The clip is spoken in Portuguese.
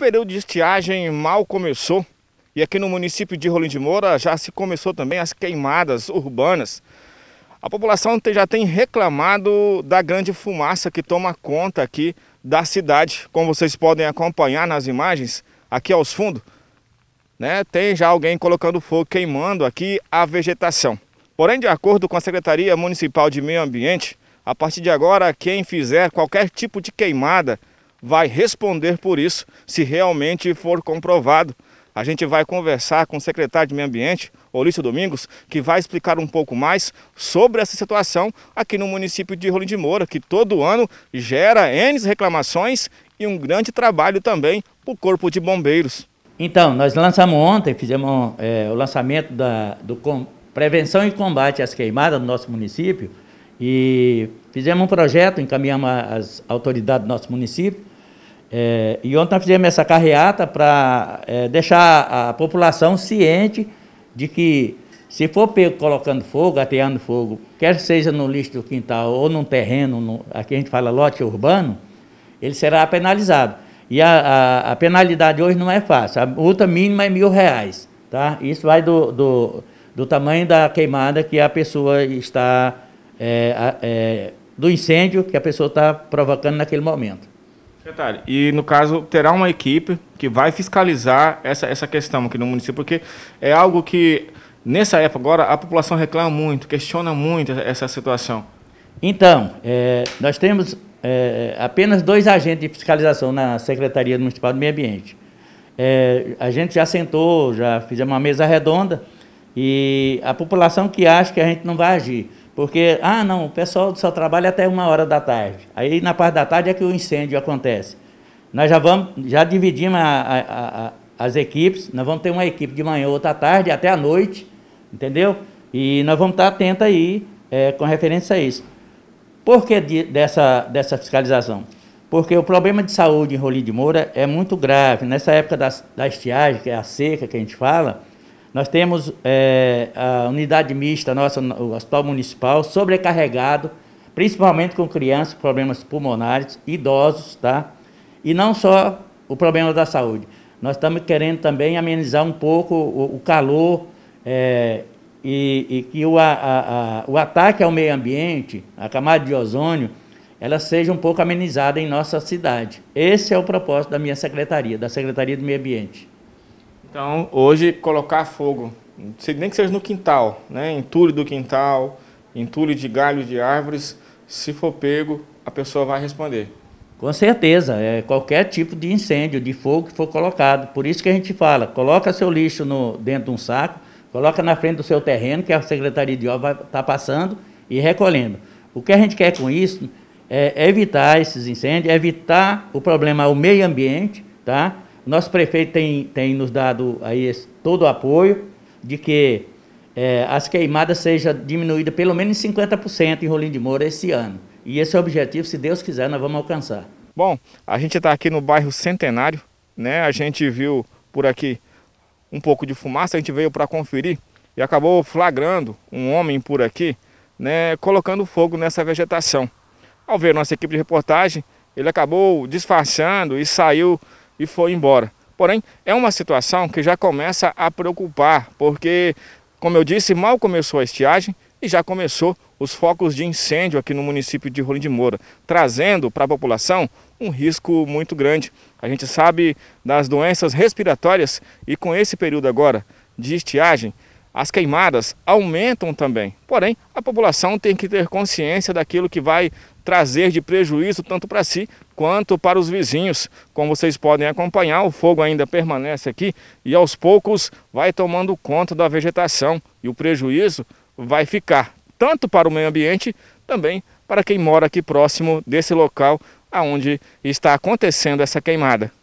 período de estiagem mal começou e aqui no município de Rolim de Moura já se começou também as queimadas urbanas. A população já tem reclamado da grande fumaça que toma conta aqui da cidade, como vocês podem acompanhar nas imagens aqui aos fundos. Né, tem já alguém colocando fogo, queimando aqui a vegetação. Porém, de acordo com a Secretaria Municipal de Meio Ambiente, a partir de agora, quem fizer qualquer tipo de queimada vai responder por isso, se realmente for comprovado. A gente vai conversar com o secretário de Meio Ambiente, Olício Domingos, que vai explicar um pouco mais sobre essa situação aqui no município de Rolim de Moura, que todo ano gera N reclamações e um grande trabalho também para o Corpo de Bombeiros. Então, nós lançamos ontem, fizemos é, o lançamento da do com, Prevenção e Combate às Queimadas no nosso município e fizemos um projeto, encaminhamos as autoridades do nosso município é, e ontem nós fizemos essa carreata para é, deixar a população ciente de que se for pego colocando fogo, ateando fogo, quer seja no lixo do quintal ou num terreno, no, aqui a gente fala lote urbano, ele será penalizado. E a, a, a penalidade hoje não é fácil, a multa mínima é mil reais. Tá? Isso vai do, do, do tamanho da queimada que a pessoa está, é, é do incêndio que a pessoa está provocando naquele momento. Secretário, e no caso, terá uma equipe que vai fiscalizar essa, essa questão aqui no município, porque é algo que, nessa época agora, a população reclama muito, questiona muito essa situação. Então, é, nós temos é, apenas dois agentes de fiscalização na Secretaria Municipal do Meio Ambiente. É, a gente já sentou, já fizemos uma mesa redonda, e a população que acha que a gente não vai agir. Porque, ah, não, o pessoal só trabalha até uma hora da tarde. Aí na parte da tarde é que o incêndio acontece. Nós já vamos, já dividimos a, a, a, as equipes, nós vamos ter uma equipe de manhã, outra tarde, até à noite, entendeu? E nós vamos estar atentos aí é, com referência a isso. Por que de, dessa, dessa fiscalização? Porque o problema de saúde em Rolim de Moura é muito grave. Nessa época da, da estiagem, que é a seca que a gente fala, nós temos é, a unidade mista, nossa, o hospital municipal, sobrecarregado, principalmente com crianças, problemas pulmonares, idosos, tá? E não só o problema da saúde. Nós estamos querendo também amenizar um pouco o, o calor é, e, e, que o, a, a, o ataque ao meio ambiente, a camada de ozônio, ela seja um pouco amenizada em nossa cidade. Esse é o propósito da minha secretaria, da Secretaria do Meio Ambiente. Então, hoje, colocar fogo, nem que seja no quintal, né? entulho do quintal, entulho de galhos de árvores, se for pego, a pessoa vai responder. Com certeza, é qualquer tipo de incêndio, de fogo que for colocado. Por isso que a gente fala, coloca seu lixo no, dentro de um saco, coloca na frente do seu terreno, que a Secretaria de Obras vai estar tá passando e recolhendo. O que a gente quer com isso é evitar esses incêndios, evitar o problema ao meio ambiente, tá? Nosso prefeito tem, tem nos dado aí esse, todo o apoio de que é, as queimadas sejam diminuídas pelo menos em 50% em Rolim de Moura esse ano. E esse é objetivo, se Deus quiser, nós vamos alcançar. Bom, a gente está aqui no bairro Centenário, né? A gente viu por aqui um pouco de fumaça, a gente veio para conferir e acabou flagrando um homem por aqui, né, colocando fogo nessa vegetação. Ao ver nossa equipe de reportagem, ele acabou disfarçando e saiu e foi embora. Porém, é uma situação que já começa a preocupar, porque, como eu disse, mal começou a estiagem e já começou os focos de incêndio aqui no município de Rolim de Moura, trazendo para a população um risco muito grande. A gente sabe das doenças respiratórias e com esse período agora de estiagem, as queimadas aumentam também. Porém, a população tem que ter consciência daquilo que vai trazer de prejuízo tanto para si quanto para os vizinhos. Como vocês podem acompanhar, o fogo ainda permanece aqui e aos poucos vai tomando conta da vegetação e o prejuízo vai ficar tanto para o meio ambiente, também para quem mora aqui próximo desse local aonde está acontecendo essa queimada.